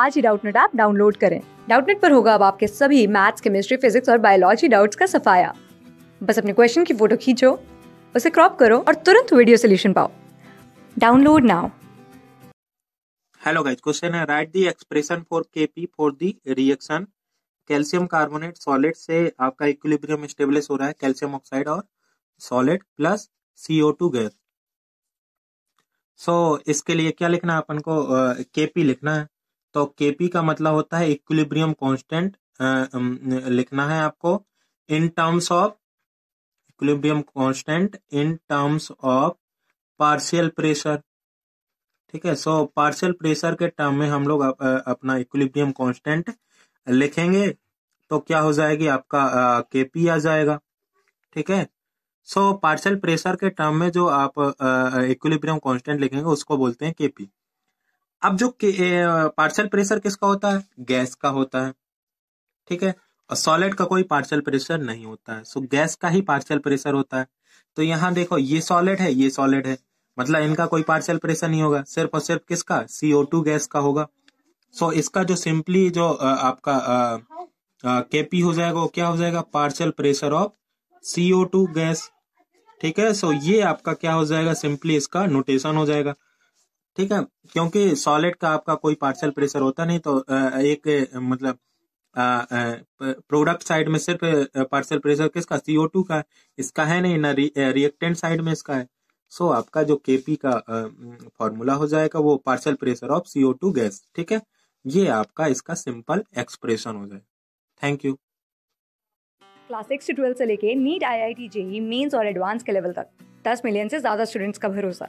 आज ही Doubtnut app download करें डाउटनेट पर होगा अब आपके सभी मैथ्स केमिस्ट्री फिजिक्स और बायोलॉजी डाउट्स का सफाया बस अपने क्वेश्चन की फोटो खींचो उसे क्रॉप करो और तुरंत वीडियो सोल्यूशन पाओ download now hello guys question है write the expression for KP for the reaction calcium carbonate solid से आपका इक्विलिब्रियम स्टेबलाइज हो रहा है कैल्शियम ऑक्साइड और solid plus CO two gas so इसके लिए क्या लिखना है अपन को केपी लिखना है तो केपी का मतलब होता है इक्विलिब्रियम कांस्टेंट लिखना है आपको in terms of equilibrium constant in terms of partial pressure ठीक है सो पार्शियल प्रेशर के टर्म में हम लोग अप, अपना इक्विलिब्रियम कांस्टेंट लिखेंगे तो क्या हो जाएगी आपका के पी आ जाएगा ठीक है सो पार्शियल प्रेशर के टर्म में जो आप इक्विलिब्रियम कांस्टेंट लिखेंगे उसको बोलते हैं केपी अब जो पार्शल प्रेशर किसका होता है गैस का होता है ठीक है और सॉलिड का कोई पार्शल प्रेशर नहीं होता है सो गैस का ही पार्शल प्रेशर होता है तो यहाँ देखो ये सॉलिड है ये सॉलिड है मतलब इनका कोई पार्शल प्रेशर नहीं होगा सिर्फ और सिर्फ किसका सीओ टू गैस का होगा सो so, इसका जो सिंपली जो आ, आपका केपी हो जाएगा वो क्या हो जाएगा partial pressure of CO two gas ठीक है सो so, ये आपका क्या हो जाएगा सिंपली इसका नोटेशन हो जाएगा ठीक है क्योंकि सॉलिड का आपका कोई पार्सल प्रेशर होता नहीं तो एक मतलब प्रोडक्ट साइड में सिर्फ पार्सल प्रेशर किसका सीओ टू का इसका है नहीं ना रिएक्टेंट साइड में इसका है सो so, आपका जो केपी का फॉर्मूला हो जाएगा वो partial pressure of CO two gas ठीक है ये आपका इसका सिंपल एक्सप्रेशन हो जाए thank you class six twelfth से लेके NEET I I T JEE mains और एडवांस के लेवल तक दस मिलियन से ज्यादा स्टूडेंट्स का भरोसा